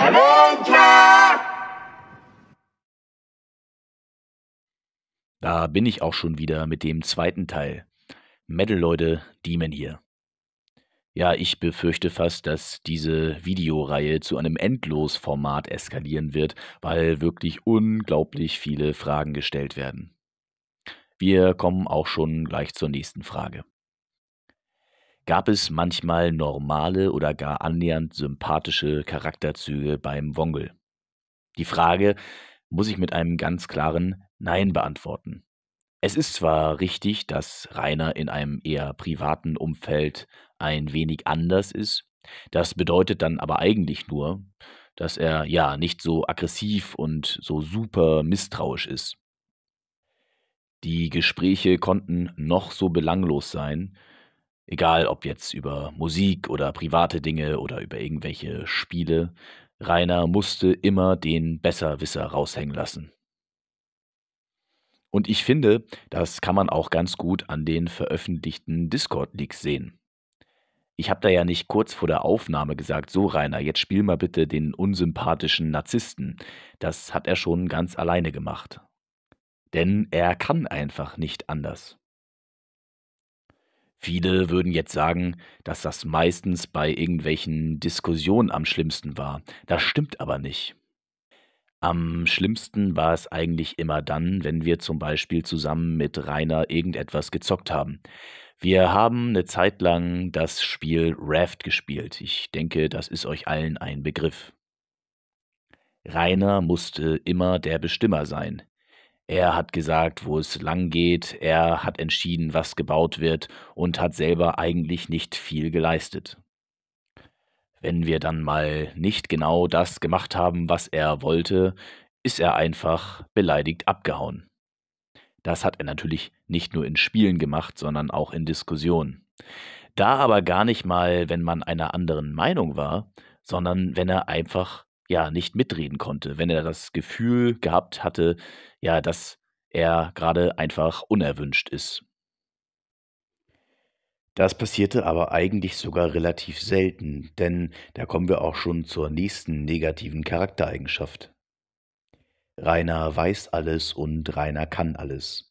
Halunter! Da bin ich auch schon wieder mit dem zweiten Teil. Metal-Leute, Demon hier. Ja, ich befürchte fast, dass diese Videoreihe zu einem Endlosformat eskalieren wird, weil wirklich unglaublich viele Fragen gestellt werden. Wir kommen auch schon gleich zur nächsten Frage gab es manchmal normale oder gar annähernd sympathische Charakterzüge beim Wongel. Die Frage muss ich mit einem ganz klaren Nein beantworten. Es ist zwar richtig, dass Rainer in einem eher privaten Umfeld ein wenig anders ist, das bedeutet dann aber eigentlich nur, dass er ja nicht so aggressiv und so super misstrauisch ist. Die Gespräche konnten noch so belanglos sein, Egal ob jetzt über Musik oder private Dinge oder über irgendwelche Spiele, Rainer musste immer den Besserwisser raushängen lassen. Und ich finde, das kann man auch ganz gut an den veröffentlichten Discord-Leaks sehen. Ich habe da ja nicht kurz vor der Aufnahme gesagt, so Rainer, jetzt spiel mal bitte den unsympathischen Narzissten. Das hat er schon ganz alleine gemacht. Denn er kann einfach nicht anders. Viele würden jetzt sagen, dass das meistens bei irgendwelchen Diskussionen am schlimmsten war. Das stimmt aber nicht. Am schlimmsten war es eigentlich immer dann, wenn wir zum Beispiel zusammen mit Rainer irgendetwas gezockt haben. Wir haben eine Zeit lang das Spiel Raft gespielt. Ich denke, das ist euch allen ein Begriff. Rainer musste immer der Bestimmer sein. Er hat gesagt, wo es lang geht, er hat entschieden, was gebaut wird und hat selber eigentlich nicht viel geleistet. Wenn wir dann mal nicht genau das gemacht haben, was er wollte, ist er einfach beleidigt abgehauen. Das hat er natürlich nicht nur in Spielen gemacht, sondern auch in Diskussionen. Da aber gar nicht mal, wenn man einer anderen Meinung war, sondern wenn er einfach ja nicht mitreden konnte, wenn er das Gefühl gehabt hatte, ja, dass er gerade einfach unerwünscht ist. Das passierte aber eigentlich sogar relativ selten, denn da kommen wir auch schon zur nächsten negativen Charaktereigenschaft. Rainer weiß alles und Rainer kann alles.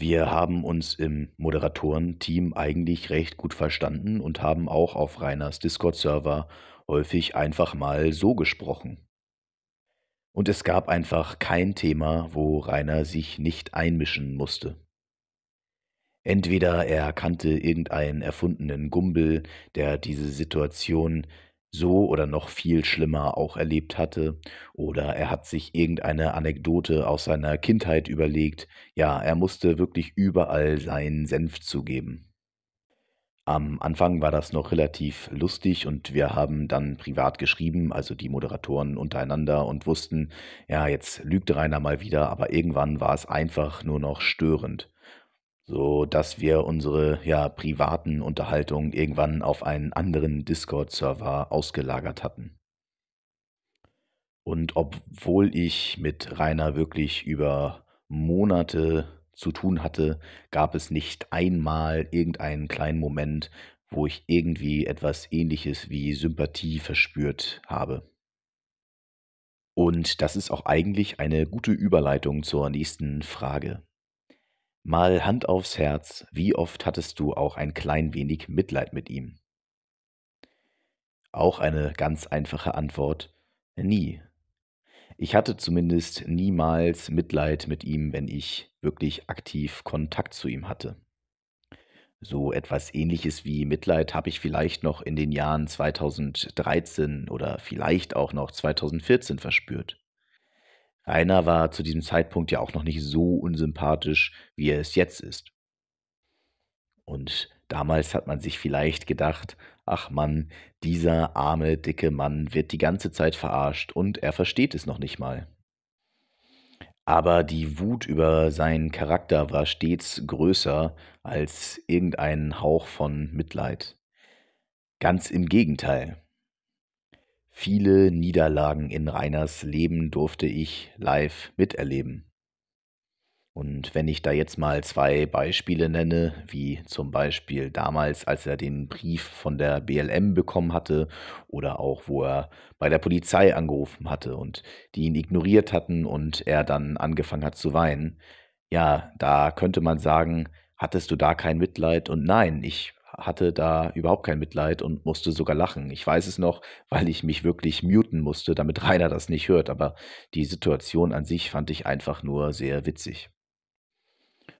Wir haben uns im Moderatorenteam eigentlich recht gut verstanden und haben auch auf Rainers Discord-Server häufig einfach mal so gesprochen. Und es gab einfach kein Thema, wo Rainer sich nicht einmischen musste. Entweder er kannte irgendeinen erfundenen Gumbel, der diese Situation so oder noch viel schlimmer auch erlebt hatte. Oder er hat sich irgendeine Anekdote aus seiner Kindheit überlegt. Ja, er musste wirklich überall seinen Senf zugeben. Am Anfang war das noch relativ lustig und wir haben dann privat geschrieben, also die Moderatoren untereinander und wussten, ja, jetzt lügt Rainer mal wieder, aber irgendwann war es einfach nur noch störend so dass wir unsere ja, privaten Unterhaltungen irgendwann auf einen anderen Discord-Server ausgelagert hatten. Und obwohl ich mit Rainer wirklich über Monate zu tun hatte, gab es nicht einmal irgendeinen kleinen Moment, wo ich irgendwie etwas Ähnliches wie Sympathie verspürt habe. Und das ist auch eigentlich eine gute Überleitung zur nächsten Frage. Mal Hand aufs Herz, wie oft hattest du auch ein klein wenig Mitleid mit ihm? Auch eine ganz einfache Antwort, nie. Ich hatte zumindest niemals Mitleid mit ihm, wenn ich wirklich aktiv Kontakt zu ihm hatte. So etwas ähnliches wie Mitleid habe ich vielleicht noch in den Jahren 2013 oder vielleicht auch noch 2014 verspürt. Rainer war zu diesem Zeitpunkt ja auch noch nicht so unsympathisch, wie er es jetzt ist. Und damals hat man sich vielleicht gedacht, ach Mann, dieser arme, dicke Mann wird die ganze Zeit verarscht und er versteht es noch nicht mal. Aber die Wut über seinen Charakter war stets größer als irgendein Hauch von Mitleid. Ganz im Gegenteil. Viele Niederlagen in Rainers Leben durfte ich live miterleben. Und wenn ich da jetzt mal zwei Beispiele nenne, wie zum Beispiel damals, als er den Brief von der BLM bekommen hatte oder auch, wo er bei der Polizei angerufen hatte und die ihn ignoriert hatten und er dann angefangen hat zu weinen, ja, da könnte man sagen, hattest du da kein Mitleid? Und nein, ich hatte da überhaupt kein Mitleid und musste sogar lachen. Ich weiß es noch, weil ich mich wirklich muten musste, damit Rainer das nicht hört, aber die Situation an sich fand ich einfach nur sehr witzig.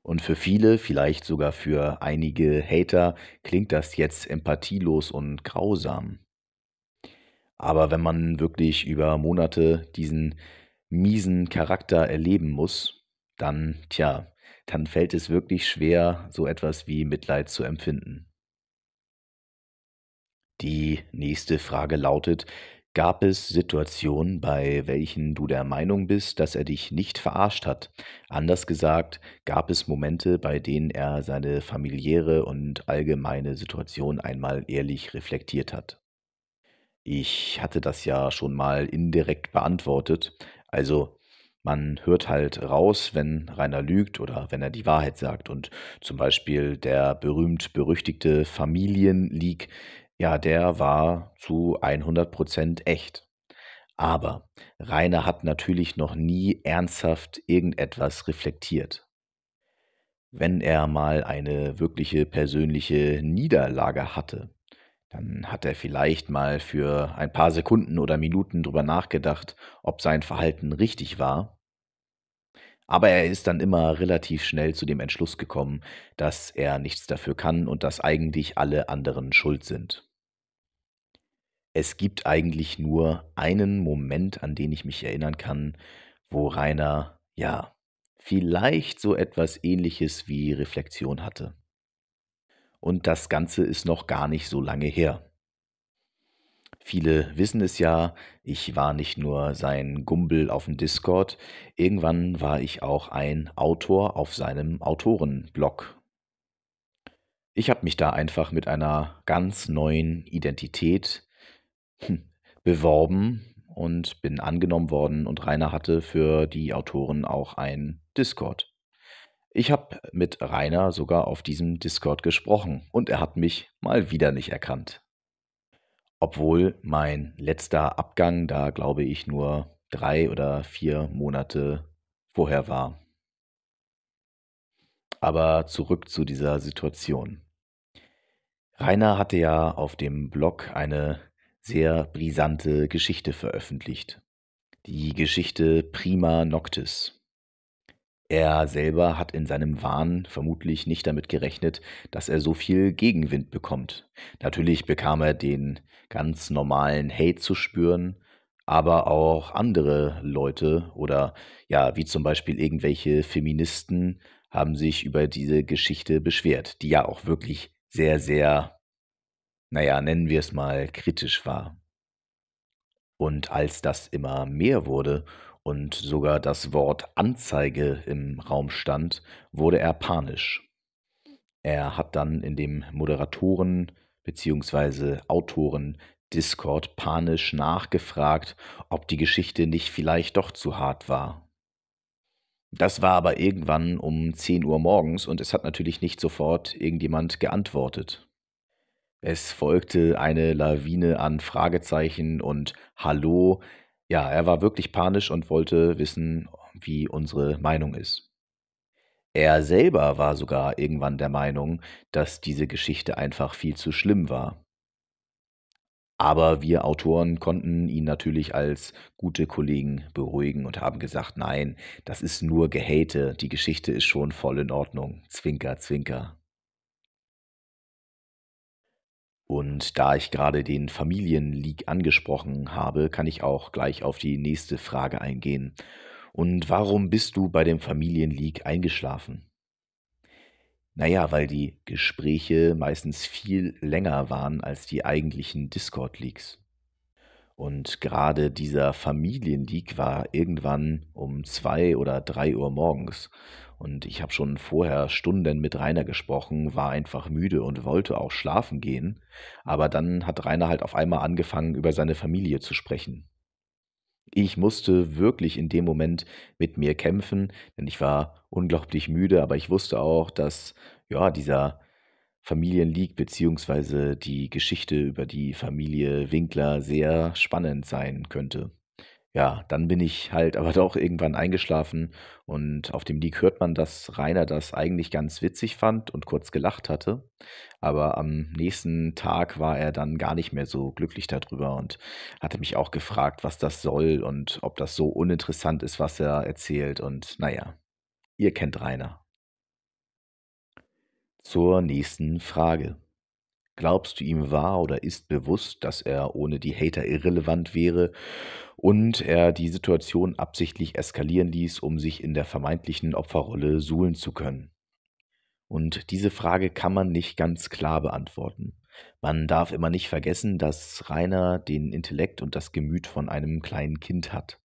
Und für viele, vielleicht sogar für einige Hater, klingt das jetzt empathielos und grausam. Aber wenn man wirklich über Monate diesen miesen Charakter erleben muss, dann, tja, dann fällt es wirklich schwer, so etwas wie Mitleid zu empfinden. Die nächste Frage lautet, gab es Situationen, bei welchen du der Meinung bist, dass er dich nicht verarscht hat? Anders gesagt, gab es Momente, bei denen er seine familiäre und allgemeine Situation einmal ehrlich reflektiert hat? Ich hatte das ja schon mal indirekt beantwortet. Also man hört halt raus, wenn Rainer lügt oder wenn er die Wahrheit sagt. Und zum Beispiel der berühmt-berüchtigte Familienleak ja, der war zu 100% echt. Aber Rainer hat natürlich noch nie ernsthaft irgendetwas reflektiert. Wenn er mal eine wirkliche persönliche Niederlage hatte, dann hat er vielleicht mal für ein paar Sekunden oder Minuten drüber nachgedacht, ob sein Verhalten richtig war. Aber er ist dann immer relativ schnell zu dem Entschluss gekommen, dass er nichts dafür kann und dass eigentlich alle anderen schuld sind es gibt eigentlich nur einen Moment, an den ich mich erinnern kann, wo Rainer, ja, vielleicht so etwas ähnliches wie Reflexion hatte. Und das Ganze ist noch gar nicht so lange her. Viele wissen es ja, ich war nicht nur sein Gumbel auf dem Discord, irgendwann war ich auch ein Autor auf seinem Autorenblog. Ich habe mich da einfach mit einer ganz neuen Identität hm, beworben und bin angenommen worden und Rainer hatte für die Autoren auch ein Discord. Ich habe mit Rainer sogar auf diesem Discord gesprochen und er hat mich mal wieder nicht erkannt. Obwohl mein letzter Abgang da, glaube ich, nur drei oder vier Monate vorher war. Aber zurück zu dieser Situation. Rainer hatte ja auf dem Blog eine sehr brisante Geschichte veröffentlicht. Die Geschichte Prima Noctis. Er selber hat in seinem Wahn vermutlich nicht damit gerechnet, dass er so viel Gegenwind bekommt. Natürlich bekam er den ganz normalen Hate zu spüren, aber auch andere Leute oder ja, wie zum Beispiel irgendwelche Feministen haben sich über diese Geschichte beschwert, die ja auch wirklich sehr, sehr naja, nennen wir es mal, kritisch war. Und als das immer mehr wurde und sogar das Wort Anzeige im Raum stand, wurde er panisch. Er hat dann in dem Moderatoren- bzw. Autoren-Discord panisch nachgefragt, ob die Geschichte nicht vielleicht doch zu hart war. Das war aber irgendwann um 10 Uhr morgens und es hat natürlich nicht sofort irgendjemand geantwortet. Es folgte eine Lawine an Fragezeichen und Hallo. Ja, er war wirklich panisch und wollte wissen, wie unsere Meinung ist. Er selber war sogar irgendwann der Meinung, dass diese Geschichte einfach viel zu schlimm war. Aber wir Autoren konnten ihn natürlich als gute Kollegen beruhigen und haben gesagt, nein, das ist nur Gehate, die Geschichte ist schon voll in Ordnung. Zwinker, zwinker. Und da ich gerade den Familienleak angesprochen habe, kann ich auch gleich auf die nächste Frage eingehen. Und warum bist du bei dem Familienleak eingeschlafen? Naja, weil die Gespräche meistens viel länger waren als die eigentlichen Discord-Leaks. Und gerade dieser Familienleak war irgendwann um zwei oder drei Uhr morgens. Und ich habe schon vorher Stunden mit Rainer gesprochen, war einfach müde und wollte auch schlafen gehen. Aber dann hat Rainer halt auf einmal angefangen, über seine Familie zu sprechen. Ich musste wirklich in dem Moment mit mir kämpfen, denn ich war unglaublich müde, aber ich wusste auch, dass ja, dieser Familienleak bzw. die Geschichte über die Familie Winkler sehr spannend sein könnte ja, dann bin ich halt aber doch irgendwann eingeschlafen und auf dem Leak hört man, dass Rainer das eigentlich ganz witzig fand und kurz gelacht hatte. Aber am nächsten Tag war er dann gar nicht mehr so glücklich darüber und hatte mich auch gefragt, was das soll und ob das so uninteressant ist, was er erzählt. Und naja, ihr kennt Rainer. Zur nächsten Frage. Glaubst du ihm wahr oder ist bewusst, dass er ohne die Hater irrelevant wäre und er die Situation absichtlich eskalieren ließ, um sich in der vermeintlichen Opferrolle suhlen zu können. Und diese Frage kann man nicht ganz klar beantworten. Man darf immer nicht vergessen, dass Rainer den Intellekt und das Gemüt von einem kleinen Kind hat.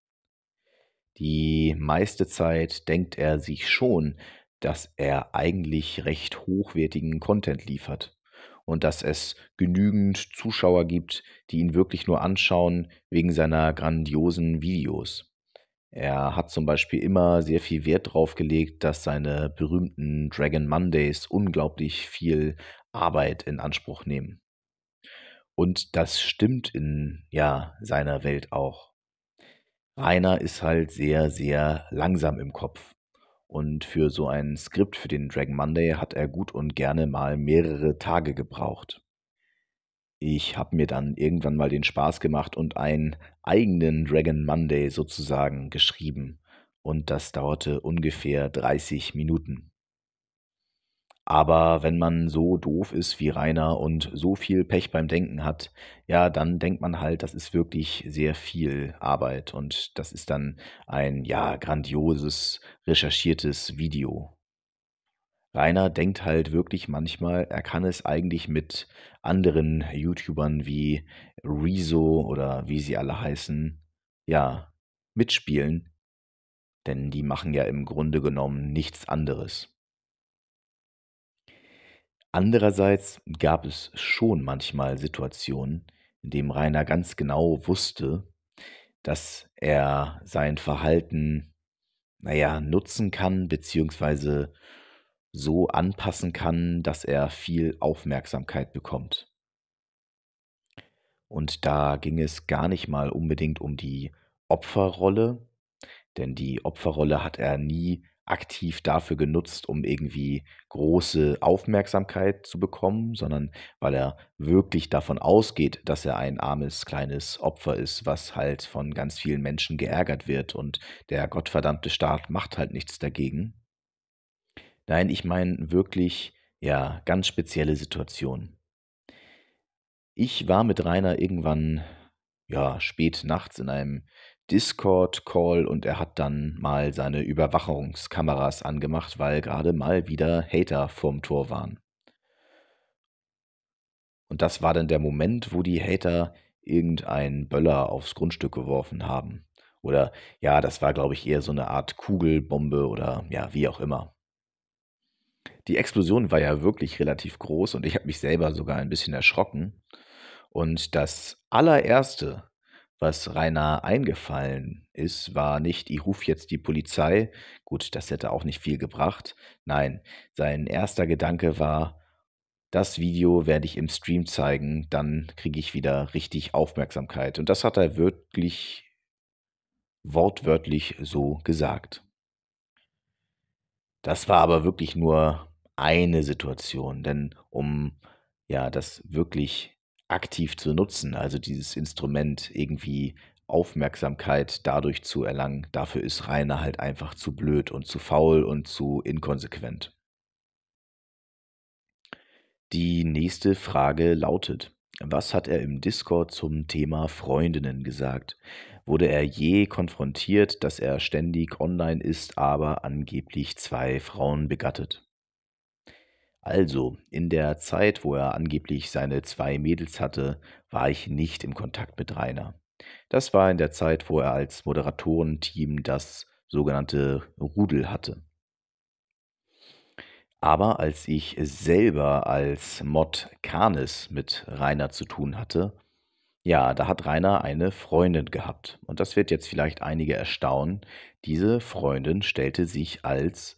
Die meiste Zeit denkt er sich schon, dass er eigentlich recht hochwertigen Content liefert und dass es genügend Zuschauer gibt, die ihn wirklich nur anschauen wegen seiner grandiosen Videos. Er hat zum Beispiel immer sehr viel Wert darauf gelegt, dass seine berühmten Dragon Mondays unglaublich viel Arbeit in Anspruch nehmen. Und das stimmt in ja, seiner Welt auch. Rainer ist halt sehr, sehr langsam im Kopf. Und für so ein Skript für den Dragon Monday hat er gut und gerne mal mehrere Tage gebraucht. Ich habe mir dann irgendwann mal den Spaß gemacht und einen eigenen Dragon Monday sozusagen geschrieben. Und das dauerte ungefähr 30 Minuten. Aber wenn man so doof ist wie Rainer und so viel Pech beim Denken hat, ja, dann denkt man halt, das ist wirklich sehr viel Arbeit und das ist dann ein, ja, grandioses, recherchiertes Video. Rainer denkt halt wirklich manchmal, er kann es eigentlich mit anderen YouTubern wie Rezo oder wie sie alle heißen, ja, mitspielen. Denn die machen ja im Grunde genommen nichts anderes. Andererseits gab es schon manchmal Situationen, in denen Rainer ganz genau wusste, dass er sein Verhalten, naja, nutzen kann, beziehungsweise so anpassen kann, dass er viel Aufmerksamkeit bekommt. Und da ging es gar nicht mal unbedingt um die Opferrolle, denn die Opferrolle hat er nie aktiv dafür genutzt, um irgendwie große Aufmerksamkeit zu bekommen, sondern weil er wirklich davon ausgeht, dass er ein armes, kleines Opfer ist, was halt von ganz vielen Menschen geärgert wird und der gottverdammte Staat macht halt nichts dagegen. Nein, ich meine wirklich, ja, ganz spezielle Situationen. Ich war mit Rainer irgendwann, ja, spät nachts in einem Discord-Call und er hat dann mal seine Überwachungskameras angemacht, weil gerade mal wieder Hater vorm Tor waren. Und das war dann der Moment, wo die Hater irgendeinen Böller aufs Grundstück geworfen haben. Oder ja, das war, glaube ich, eher so eine Art Kugelbombe oder ja, wie auch immer. Die Explosion war ja wirklich relativ groß und ich habe mich selber sogar ein bisschen erschrocken. Und das allererste, was Rainer eingefallen ist, war nicht, ich rufe jetzt die Polizei. Gut, das hätte auch nicht viel gebracht. Nein, sein erster Gedanke war, das Video werde ich im Stream zeigen, dann kriege ich wieder richtig Aufmerksamkeit. Und das hat er wirklich wortwörtlich so gesagt. Das war aber wirklich nur eine Situation, denn um ja das wirklich aktiv zu nutzen, also dieses Instrument irgendwie Aufmerksamkeit dadurch zu erlangen, dafür ist Rainer halt einfach zu blöd und zu faul und zu inkonsequent. Die nächste Frage lautet, was hat er im Discord zum Thema Freundinnen gesagt? Wurde er je konfrontiert, dass er ständig online ist, aber angeblich zwei Frauen begattet? Also, in der Zeit, wo er angeblich seine zwei Mädels hatte, war ich nicht im Kontakt mit Rainer. Das war in der Zeit, wo er als Moderatorenteam das sogenannte Rudel hatte. Aber als ich selber als Mod Kanis mit Rainer zu tun hatte, ja, da hat Rainer eine Freundin gehabt. Und das wird jetzt vielleicht einige erstaunen. Diese Freundin stellte sich als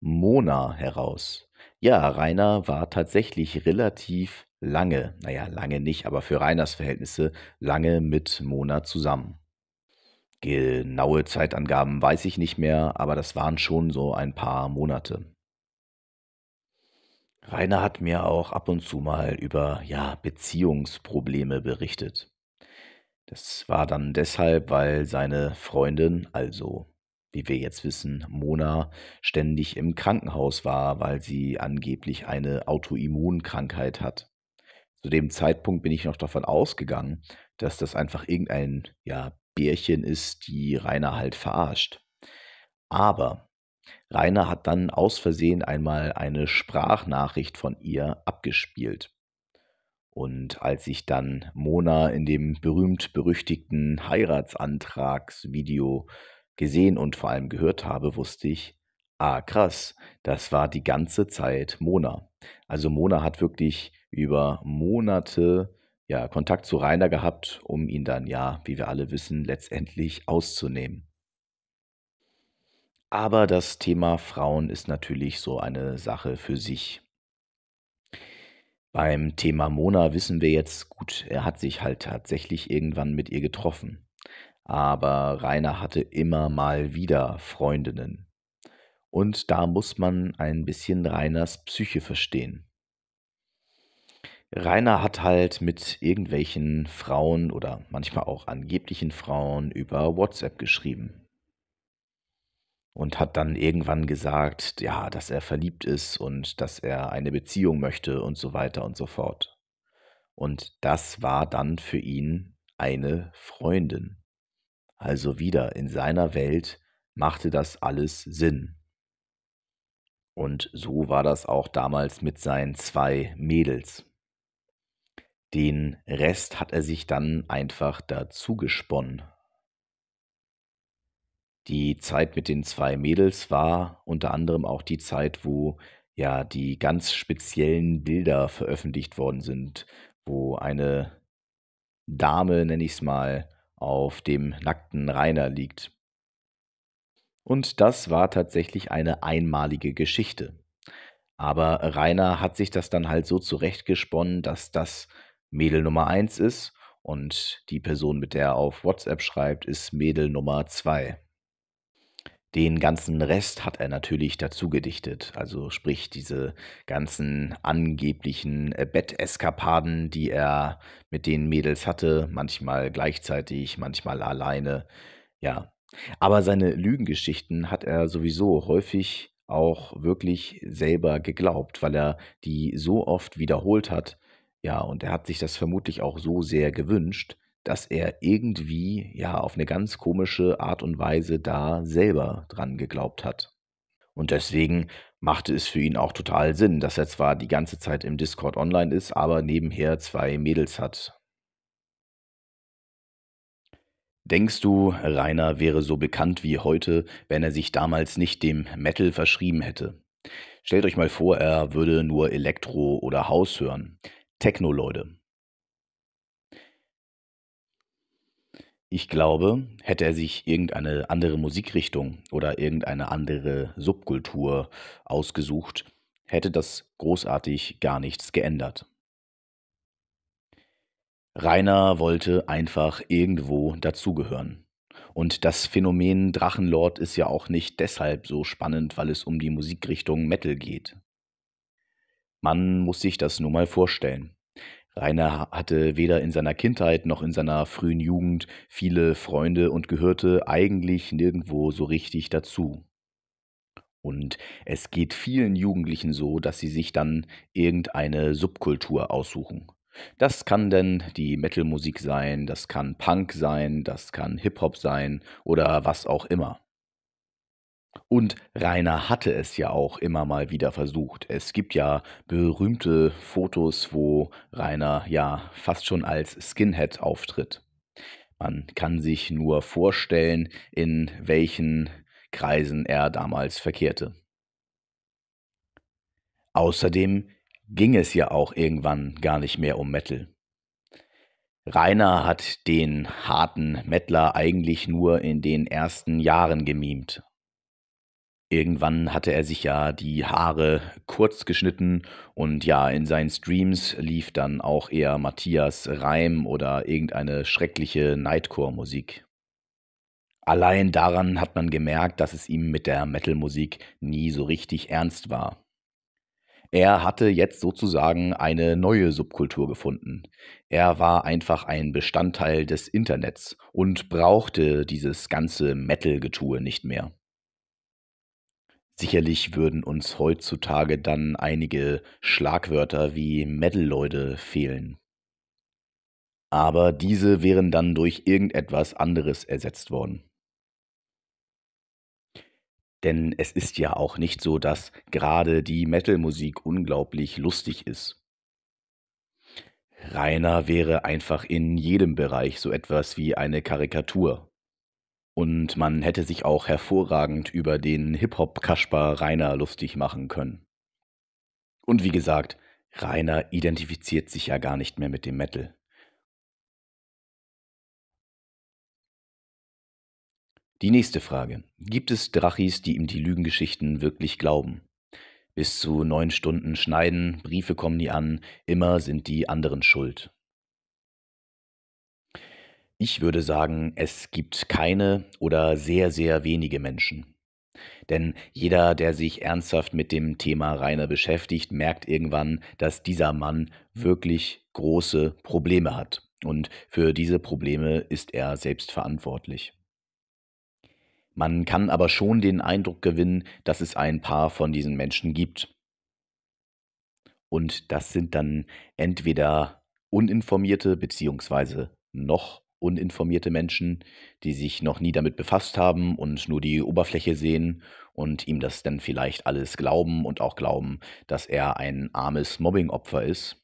Mona heraus. Ja, Rainer war tatsächlich relativ lange, naja, lange nicht, aber für Rainers Verhältnisse lange mit Mona zusammen. Genaue Zeitangaben weiß ich nicht mehr, aber das waren schon so ein paar Monate. Rainer hat mir auch ab und zu mal über ja, Beziehungsprobleme berichtet. Das war dann deshalb, weil seine Freundin, also wie wir jetzt wissen, Mona ständig im Krankenhaus war, weil sie angeblich eine Autoimmunkrankheit hat. Zu dem Zeitpunkt bin ich noch davon ausgegangen, dass das einfach irgendein ja, Bärchen ist, die Rainer halt verarscht. Aber Rainer hat dann aus Versehen einmal eine Sprachnachricht von ihr abgespielt. Und als ich dann Mona in dem berühmt-berüchtigten Heiratsantragsvideo gesehen und vor allem gehört habe, wusste ich, ah krass, das war die ganze Zeit Mona. Also Mona hat wirklich über Monate ja, Kontakt zu Rainer gehabt, um ihn dann ja, wie wir alle wissen, letztendlich auszunehmen. Aber das Thema Frauen ist natürlich so eine Sache für sich. Beim Thema Mona wissen wir jetzt, gut, er hat sich halt tatsächlich irgendwann mit ihr getroffen aber Rainer hatte immer mal wieder Freundinnen. Und da muss man ein bisschen Rainers Psyche verstehen. Rainer hat halt mit irgendwelchen Frauen oder manchmal auch angeblichen Frauen über WhatsApp geschrieben. Und hat dann irgendwann gesagt, ja, dass er verliebt ist und dass er eine Beziehung möchte und so weiter und so fort. Und das war dann für ihn eine Freundin. Also wieder in seiner Welt machte das alles Sinn. Und so war das auch damals mit seinen zwei Mädels. Den Rest hat er sich dann einfach dazu gesponnen. Die Zeit mit den zwei Mädels war unter anderem auch die Zeit, wo ja die ganz speziellen Bilder veröffentlicht worden sind, wo eine Dame, nenne ich es mal, auf dem nackten Rainer liegt. Und das war tatsächlich eine einmalige Geschichte. Aber Rainer hat sich das dann halt so zurechtgesponnen, dass das Mädel Nummer 1 ist und die Person, mit der er auf WhatsApp schreibt, ist Mädel Nummer 2. Den ganzen Rest hat er natürlich dazu gedichtet. Also sprich diese ganzen angeblichen äh, Betteskapaden, die er mit den Mädels hatte, manchmal gleichzeitig, manchmal alleine. Ja. Aber seine Lügengeschichten hat er sowieso häufig auch wirklich selber geglaubt, weil er die so oft wiederholt hat. Ja, und er hat sich das vermutlich auch so sehr gewünscht, dass er irgendwie ja auf eine ganz komische Art und Weise da selber dran geglaubt hat. Und deswegen machte es für ihn auch total Sinn, dass er zwar die ganze Zeit im Discord online ist, aber nebenher zwei Mädels hat. Denkst du, Rainer wäre so bekannt wie heute, wenn er sich damals nicht dem Metal verschrieben hätte? Stellt euch mal vor, er würde nur Elektro oder Haus hören. Techno-Leute. ich glaube, hätte er sich irgendeine andere Musikrichtung oder irgendeine andere Subkultur ausgesucht, hätte das großartig gar nichts geändert. Rainer wollte einfach irgendwo dazugehören. Und das Phänomen Drachenlord ist ja auch nicht deshalb so spannend, weil es um die Musikrichtung Metal geht. Man muss sich das nur mal vorstellen. Rainer hatte weder in seiner Kindheit noch in seiner frühen Jugend viele Freunde und gehörte eigentlich nirgendwo so richtig dazu. Und es geht vielen Jugendlichen so, dass sie sich dann irgendeine Subkultur aussuchen. Das kann denn die Metalmusik sein, das kann Punk sein, das kann Hip-Hop sein oder was auch immer. Und Rainer hatte es ja auch immer mal wieder versucht. Es gibt ja berühmte Fotos, wo Rainer ja fast schon als Skinhead auftritt. Man kann sich nur vorstellen, in welchen Kreisen er damals verkehrte. Außerdem ging es ja auch irgendwann gar nicht mehr um Metal. Rainer hat den harten Mettler eigentlich nur in den ersten Jahren gemimt, Irgendwann hatte er sich ja die Haare kurz geschnitten und ja, in seinen Streams lief dann auch eher Matthias Reim oder irgendeine schreckliche Nightcore-Musik. Allein daran hat man gemerkt, dass es ihm mit der Metal-Musik nie so richtig ernst war. Er hatte jetzt sozusagen eine neue Subkultur gefunden. Er war einfach ein Bestandteil des Internets und brauchte dieses ganze Metal-Getue nicht mehr. Sicherlich würden uns heutzutage dann einige Schlagwörter wie Metal-Leute fehlen. Aber diese wären dann durch irgendetwas anderes ersetzt worden. Denn es ist ja auch nicht so, dass gerade die Metal-Musik unglaublich lustig ist. Rainer wäre einfach in jedem Bereich so etwas wie eine Karikatur. Und man hätte sich auch hervorragend über den Hip-Hop-Kaspar Rainer lustig machen können. Und wie gesagt, Rainer identifiziert sich ja gar nicht mehr mit dem Metal. Die nächste Frage. Gibt es Drachis, die ihm die Lügengeschichten wirklich glauben? Bis zu neun Stunden schneiden, Briefe kommen nie an, immer sind die anderen schuld. Ich würde sagen, es gibt keine oder sehr, sehr wenige Menschen. Denn jeder, der sich ernsthaft mit dem Thema Rainer beschäftigt, merkt irgendwann, dass dieser Mann wirklich große Probleme hat. Und für diese Probleme ist er selbst verantwortlich. Man kann aber schon den Eindruck gewinnen, dass es ein paar von diesen Menschen gibt. Und das sind dann entweder uninformierte bzw. noch uninformierte Menschen, die sich noch nie damit befasst haben und nur die Oberfläche sehen und ihm das dann vielleicht alles glauben und auch glauben, dass er ein armes Mobbingopfer ist.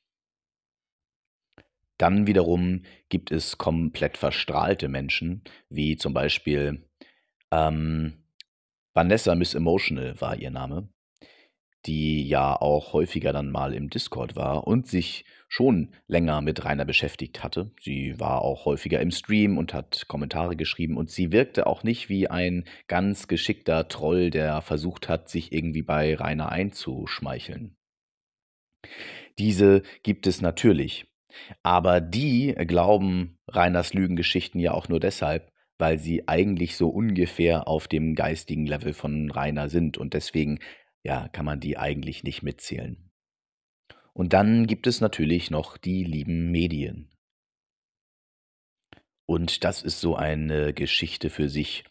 Dann wiederum gibt es komplett verstrahlte Menschen, wie zum Beispiel ähm, Vanessa Miss Emotional war ihr Name die ja auch häufiger dann mal im Discord war und sich schon länger mit Rainer beschäftigt hatte. Sie war auch häufiger im Stream und hat Kommentare geschrieben und sie wirkte auch nicht wie ein ganz geschickter Troll, der versucht hat, sich irgendwie bei Rainer einzuschmeicheln. Diese gibt es natürlich, aber die glauben Rainers Lügengeschichten ja auch nur deshalb, weil sie eigentlich so ungefähr auf dem geistigen Level von Rainer sind und deswegen ja, kann man die eigentlich nicht mitzählen. Und dann gibt es natürlich noch die lieben Medien. Und das ist so eine Geschichte für sich.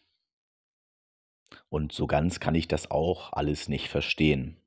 Und so ganz kann ich das auch alles nicht verstehen.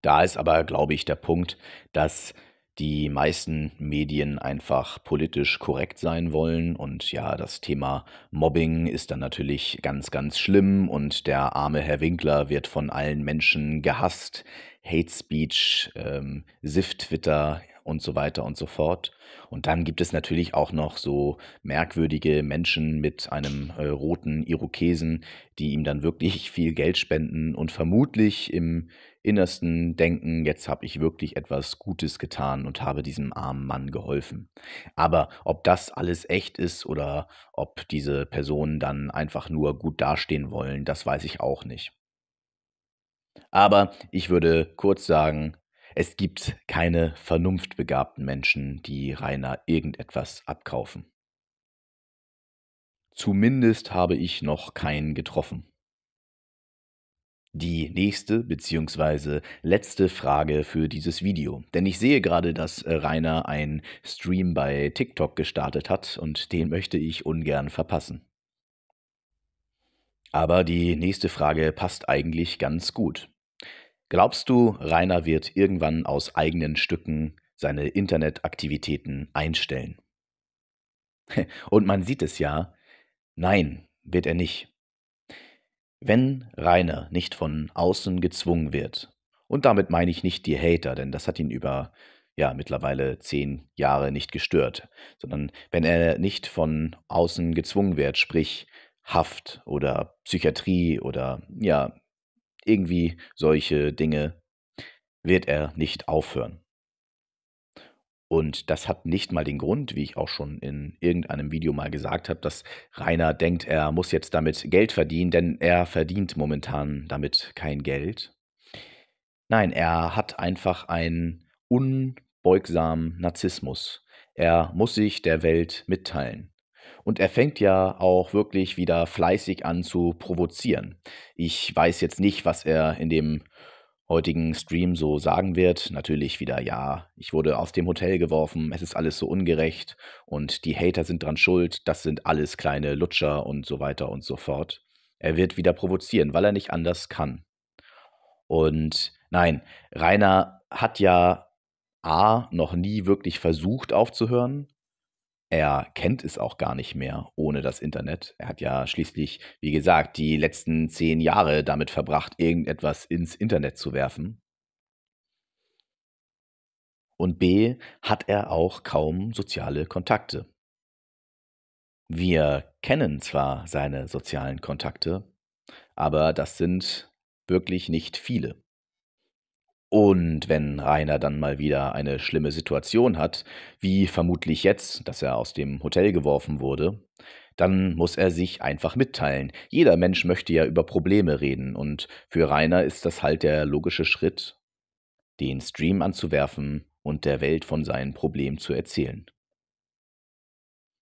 Da ist aber, glaube ich, der Punkt, dass die meisten Medien einfach politisch korrekt sein wollen. Und ja, das Thema Mobbing ist dann natürlich ganz, ganz schlimm und der arme Herr Winkler wird von allen Menschen gehasst. Hate Speech, ähm, SIF-Twitter, und so weiter und so fort. Und dann gibt es natürlich auch noch so merkwürdige Menschen mit einem äh, roten Irokesen, die ihm dann wirklich viel Geld spenden und vermutlich im Innersten denken, jetzt habe ich wirklich etwas Gutes getan und habe diesem armen Mann geholfen. Aber ob das alles echt ist oder ob diese Personen dann einfach nur gut dastehen wollen, das weiß ich auch nicht. Aber ich würde kurz sagen, es gibt keine vernunftbegabten Menschen, die Rainer irgendetwas abkaufen. Zumindest habe ich noch keinen getroffen. Die nächste bzw. letzte Frage für dieses Video. Denn ich sehe gerade, dass äh, Rainer einen Stream bei TikTok gestartet hat und den möchte ich ungern verpassen. Aber die nächste Frage passt eigentlich ganz gut. Glaubst du, Rainer wird irgendwann aus eigenen Stücken seine Internetaktivitäten einstellen? Und man sieht es ja, nein, wird er nicht. Wenn Rainer nicht von außen gezwungen wird, und damit meine ich nicht die Hater, denn das hat ihn über ja mittlerweile zehn Jahre nicht gestört, sondern wenn er nicht von außen gezwungen wird, sprich Haft oder Psychiatrie oder ja irgendwie solche Dinge wird er nicht aufhören. Und das hat nicht mal den Grund, wie ich auch schon in irgendeinem Video mal gesagt habe, dass Rainer denkt, er muss jetzt damit Geld verdienen, denn er verdient momentan damit kein Geld. Nein, er hat einfach einen unbeugsamen Narzissmus. Er muss sich der Welt mitteilen. Und er fängt ja auch wirklich wieder fleißig an zu provozieren. Ich weiß jetzt nicht, was er in dem heutigen Stream so sagen wird. Natürlich wieder, ja, ich wurde aus dem Hotel geworfen, es ist alles so ungerecht und die Hater sind dran schuld, das sind alles kleine Lutscher und so weiter und so fort. Er wird wieder provozieren, weil er nicht anders kann. Und nein, Rainer hat ja A, noch nie wirklich versucht aufzuhören er kennt es auch gar nicht mehr ohne das Internet. Er hat ja schließlich, wie gesagt, die letzten zehn Jahre damit verbracht, irgendetwas ins Internet zu werfen. Und B hat er auch kaum soziale Kontakte. Wir kennen zwar seine sozialen Kontakte, aber das sind wirklich nicht viele. Und wenn Rainer dann mal wieder eine schlimme Situation hat, wie vermutlich jetzt, dass er aus dem Hotel geworfen wurde, dann muss er sich einfach mitteilen. Jeder Mensch möchte ja über Probleme reden und für Rainer ist das halt der logische Schritt, den Stream anzuwerfen und der Welt von seinen Problemen zu erzählen.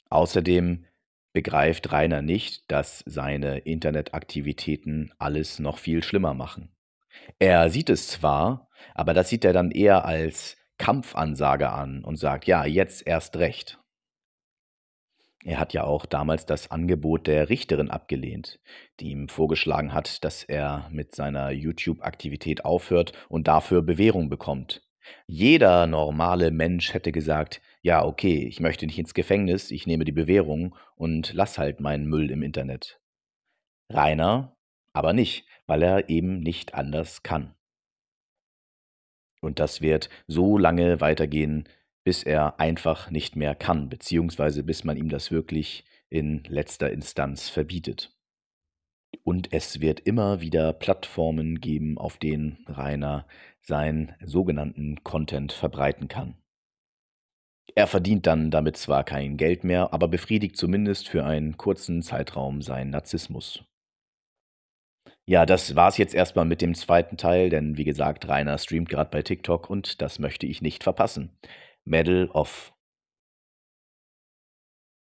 Außerdem begreift Rainer nicht, dass seine Internetaktivitäten alles noch viel schlimmer machen. Er sieht es zwar, aber das sieht er dann eher als Kampfansage an und sagt, ja, jetzt erst recht. Er hat ja auch damals das Angebot der Richterin abgelehnt, die ihm vorgeschlagen hat, dass er mit seiner YouTube-Aktivität aufhört und dafür Bewährung bekommt. Jeder normale Mensch hätte gesagt, ja, okay, ich möchte nicht ins Gefängnis, ich nehme die Bewährung und lass halt meinen Müll im Internet. Rainer aber nicht, weil er eben nicht anders kann. Und das wird so lange weitergehen, bis er einfach nicht mehr kann, beziehungsweise bis man ihm das wirklich in letzter Instanz verbietet. Und es wird immer wieder Plattformen geben, auf denen Rainer seinen sogenannten Content verbreiten kann. Er verdient dann damit zwar kein Geld mehr, aber befriedigt zumindest für einen kurzen Zeitraum seinen Narzissmus. Ja, das war's jetzt erstmal mit dem zweiten Teil, denn wie gesagt, Rainer streamt gerade bei TikTok und das möchte ich nicht verpassen. Medal of